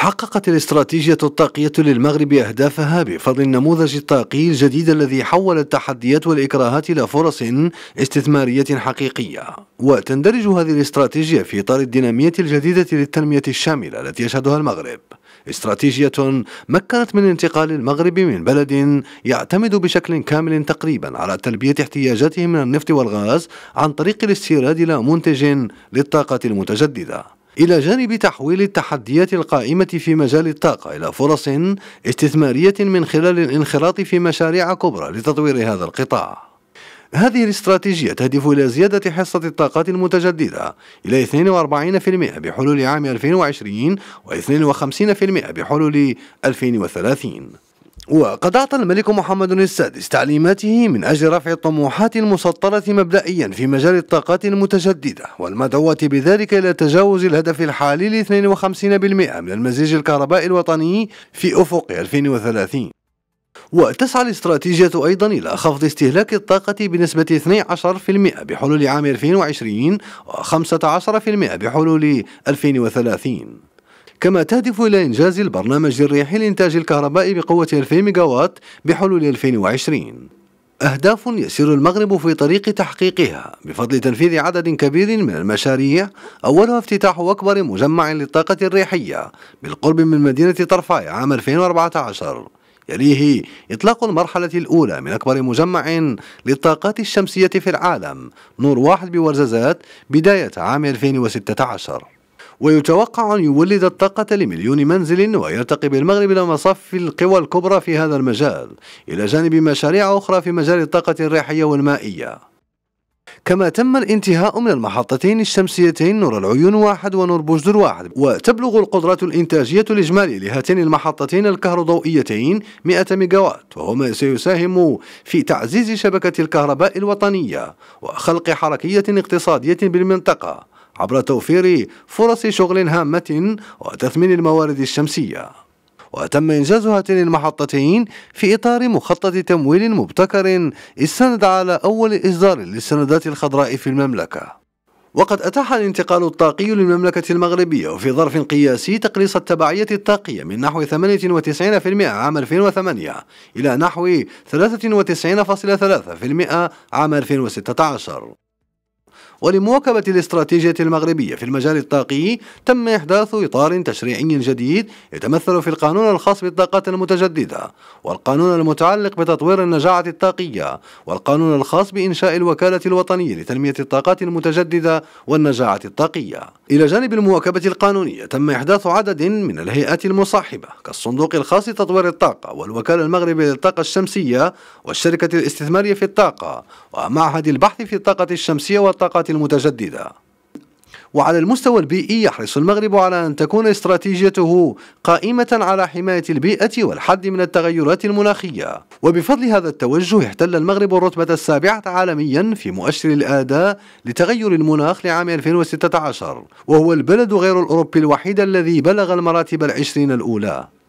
حققت الاستراتيجية الطاقية للمغرب أهدافها بفضل النموذج الطاقي الجديد الذي حول التحديات والإكراهات إلى فرص استثمارية حقيقية وتندرج هذه الاستراتيجية في إطار الدينامية الجديدة للتنمية الشاملة التي يشهدها المغرب استراتيجية مكنت من انتقال المغرب من بلد يعتمد بشكل كامل تقريبا على تلبية احتياجاته من النفط والغاز عن طريق الاستيراد إلى منتج للطاقة المتجددة إلى جانب تحويل التحديات القائمة في مجال الطاقة إلى فرص استثمارية من خلال الانخراط في مشاريع كبرى لتطوير هذا القطاع هذه الاستراتيجية تهدف إلى زيادة حصة الطاقات المتجددة إلى 42% بحلول عام 2020 و 52% بحلول 2030 وقد أعطى الملك محمد السادس تعليماته من أجل رفع الطموحات المسطرة مبدئيا في مجال الطاقات المتجددة والمدعوة بذلك إلى تجاوز الهدف الحالي ل 52% من المزيج الكهربائي الوطني في أفق 2030 وتسعى الاستراتيجية أيضا إلى خفض استهلاك الطاقة بنسبة 12% بحلول عام 2020 و15% بحلول 2030 كما تهدف إلى إنجاز البرنامج الريحي لإنتاج الكهرباء بقوة 2000 ميجاوات بحلول 2020 أهداف يسير المغرب في طريق تحقيقها بفضل تنفيذ عدد كبير من المشاريع أولها افتتاح أكبر مجمع للطاقة الريحية بالقرب من مدينة طرفاي عام 2014 يليه إطلاق المرحلة الأولى من أكبر مجمع للطاقات الشمسية في العالم نور واحد بورزازات بداية عام 2016 ويتوقع أن يولد الطاقة لمليون منزل ويرتقي بالمغرب إلى مصاف القوى الكبرى في هذا المجال إلى جانب مشاريع أخرى في مجال الطاقة الريحية والمائية كما تم الانتهاء من المحطتين الشمسيتين نور العيون واحد ونور بوجدر واحد وتبلغ القدرة الإنتاجية الإجمالية لهاتين المحطتين الكهروضوئيتين 100 ميجاوات وهو ما سيساهم في تعزيز شبكة الكهرباء الوطنية وخلق حركية اقتصادية بالمنطقة عبر توفير فرص شغل هامة وتثمين الموارد الشمسية وتم إنجاز هاتين المحطتين في إطار مخطط تمويل مبتكر استند على أول إصدار للسندات الخضراء في المملكة وقد أتاح الانتقال الطاقي للمملكة المغربية وفي ظرف قياسي تقليص التبعية الطاقية من نحو 98% عام 2008 إلى نحو 93.3% عام 2016 ولمواكبة الاستراتيجية المغربية في المجال الطاقي تم إحداث إطار تشريعي جديد يتمثل في القانون الخاص بالطاقات المتجددة والقانون المتعلق بتطوير النجاعة الطاقية والقانون الخاص بإنشاء الوكالة الوطنية لتنمية الطاقات المتجددة والنجاعة الطاقية إلى جانب المواكبة القانونية تم إحداث عدد من الهيئات المصاحبة كالصندوق الخاص لتطوير الطاقة والوكالة المغربية للطاقة الشمسية والشركة الاستثمارية في الطاقة ومعهد البحث في الطاقة الشمسية والطاقة المتجددة وعلى المستوى البيئي يحرص المغرب على أن تكون استراتيجيته قائمة على حماية البيئة والحد من التغيرات المناخية وبفضل هذا التوجه احتل المغرب الرتبة السابعة عالميا في مؤشر الأداء لتغير المناخ لعام 2016 وهو البلد غير الأوروبي الوحيد الذي بلغ المراتب العشرين الأولى